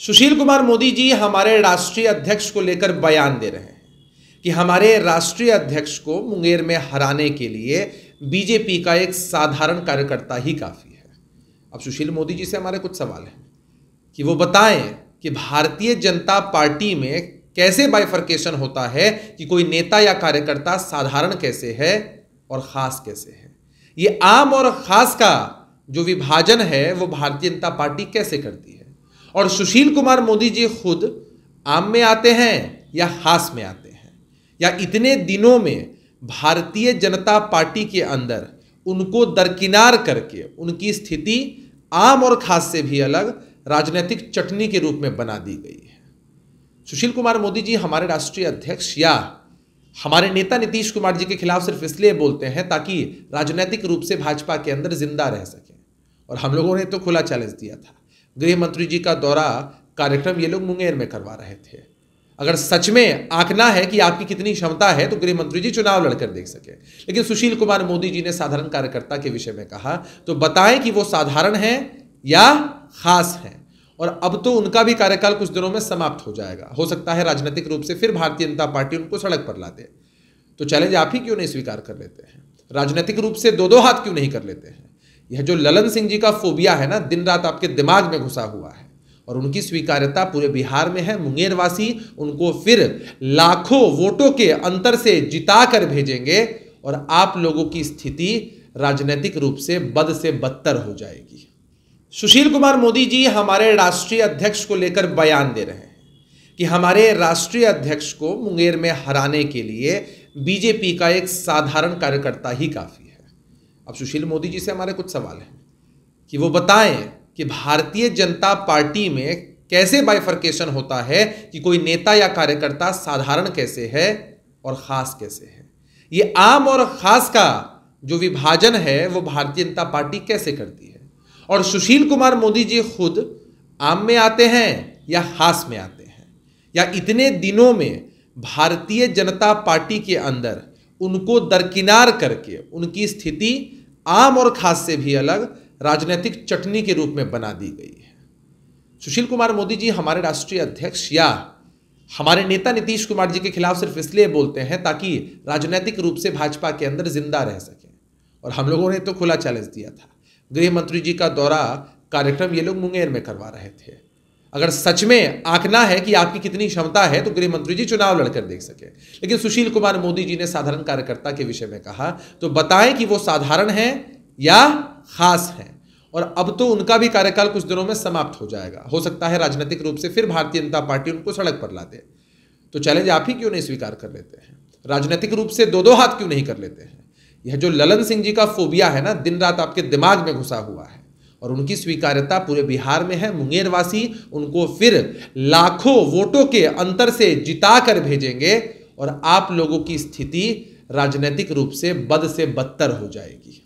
सुशील कुमार मोदी जी हमारे राष्ट्रीय अध्यक्ष को लेकर बयान दे रहे हैं कि हमारे राष्ट्रीय अध्यक्ष को मुंगेर में हराने के लिए बीजेपी का एक साधारण कार्यकर्ता ही काफ़ी है अब सुशील मोदी जी से हमारे कुछ सवाल हैं कि वो बताएं कि भारतीय जनता पार्टी में कैसे बाइफर्केशन होता है कि कोई नेता या कार्यकर्ता साधारण कैसे है और ख़ास कैसे है ये आम और ख़ास का जो विभाजन है वो भारतीय जनता पार्टी कैसे करती है और सुशील कुमार मोदी जी खुद आम में आते हैं या हास में आते हैं या इतने दिनों में भारतीय जनता पार्टी के अंदर उनको दरकिनार करके उनकी स्थिति आम और खास से भी अलग राजनीतिक चटनी के रूप में बना दी गई है सुशील कुमार मोदी जी हमारे राष्ट्रीय अध्यक्ष या हमारे नेता नीतीश कुमार जी के खिलाफ सिर्फ इसलिए बोलते हैं ताकि राजनीतिक रूप से भाजपा के अंदर जिंदा रह सके और हम लोगों ने तो खुला चैलेंज दिया था गृह मंत्री जी का दौरा कार्यक्रम ये लोग मुंगेर में करवा रहे थे अगर सच में आंकना है कि आपकी कितनी क्षमता है तो गृह मंत्री जी चुनाव लड़कर देख सके लेकिन सुशील कुमार मोदी जी ने साधारण कार्यकर्ता के विषय में कहा तो बताएं कि वो साधारण है या खास है और अब तो उनका भी कार्यकाल कुछ दिनों में समाप्त हो जाएगा हो सकता है राजनीतिक रूप से फिर भारतीय जनता पार्टी उनको सड़क पर ला दे तो चैलेंज आप ही क्यों नहीं स्वीकार कर लेते हैं राजनीतिक रूप से दो दो हाथ क्यों नहीं कर लेते हैं यह जो ललन सिंह जी का फोबिया है ना दिन रात आपके दिमाग में घुसा हुआ है और उनकी स्वीकार्यता पूरे बिहार में है मुंगेरवासी उनको फिर लाखों वोटों के अंतर से जिता कर भेजेंगे और आप लोगों की स्थिति राजनीतिक रूप से बद से बदतर हो जाएगी सुशील कुमार मोदी जी हमारे राष्ट्रीय अध्यक्ष को लेकर बयान दे रहे हैं कि हमारे राष्ट्रीय अध्यक्ष को मुंगेर में हराने के लिए बीजेपी का एक साधारण कार्यकर्ता ही काफ़ी है अब सुशील मोदी जी से हमारे कुछ सवाल हैं कि वो बताएं कि भारतीय जनता पार्टी में कैसे बाइफर्केशन होता है कि कोई नेता या कार्यकर्ता साधारण कैसे है और ख़ास कैसे है ये आम और ख़ास का जो विभाजन है वो भारतीय जनता पार्टी कैसे करती है और सुशील कुमार मोदी जी खुद आम में आते हैं या खास में आते हैं या इतने दिनों में भारतीय जनता पार्टी के अंदर उनको दरकिनार करके उनकी स्थिति आम और खास से भी अलग राजनीतिक चटनी के रूप में बना दी गई है सुशील कुमार मोदी जी हमारे राष्ट्रीय अध्यक्ष या हमारे नेता नीतीश कुमार जी के खिलाफ सिर्फ इसलिए बोलते हैं ताकि राजनीतिक रूप से भाजपा के अंदर जिंदा रह सकें और हम लोगों ने तो खुला चैलेंज दिया था गृह मंत्री जी का दौरा कार्यक्रम ये लोग मुंगेर में करवा रहे थे अगर सच में आंकना है कि आपकी कितनी क्षमता है तो गृह मंत्री जी चुनाव लड़कर देख सके लेकिन सुशील कुमार मोदी जी ने साधारण कार्यकर्ता के विषय में कहा तो बताएं कि वो साधारण है या खास है और अब तो उनका भी कार्यकाल कुछ दिनों में समाप्त हो जाएगा हो सकता है राजनीतिक रूप से फिर भारतीय जनता पार्टी उनको सड़क पर ला दे तो चैलेंज आप ही क्यों नहीं स्वीकार कर लेते हैं राजनीतिक रूप से दो दो हाथ क्यों नहीं कर लेते हैं यह जो ललन सिंह जी का फोबिया है ना दिन रात आपके दिमाग में घुसा हुआ है और उनकी स्वीकार्यता पूरे बिहार में है मुंगेरवासी उनको फिर लाखों वोटों के अंतर से जिता कर भेजेंगे और आप लोगों की स्थिति राजनीतिक रूप से बद से बदतर हो जाएगी